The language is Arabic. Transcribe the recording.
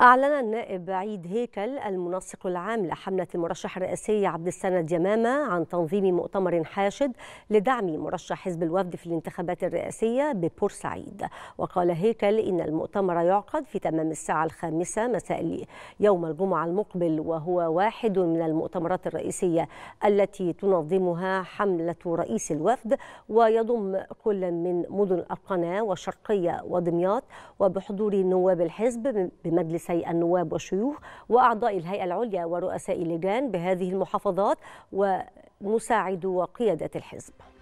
أعلن النائب عيد هيكل المنسق العام لحملة المرشح الرئاسي عبد السند يمامة عن تنظيم مؤتمر حاشد لدعم مرشح حزب الوفد في الانتخابات الرئاسية ببورسعيد وقال هيكل إن المؤتمر يعقد في تمام الساعة الخامسة مساء يوم الجمعة المقبل وهو واحد من المؤتمرات الرئيسية التي تنظمها حملة رئيس الوفد ويضم كل من مدن القناة والشرقية ودمياط وبحضور نواب الحزب بمجلس رئيسي النواب والشيوخ وأعضاء الهيئة العليا ورؤساء اللجان بهذه المحافظات ومساعد وقيادة الحزب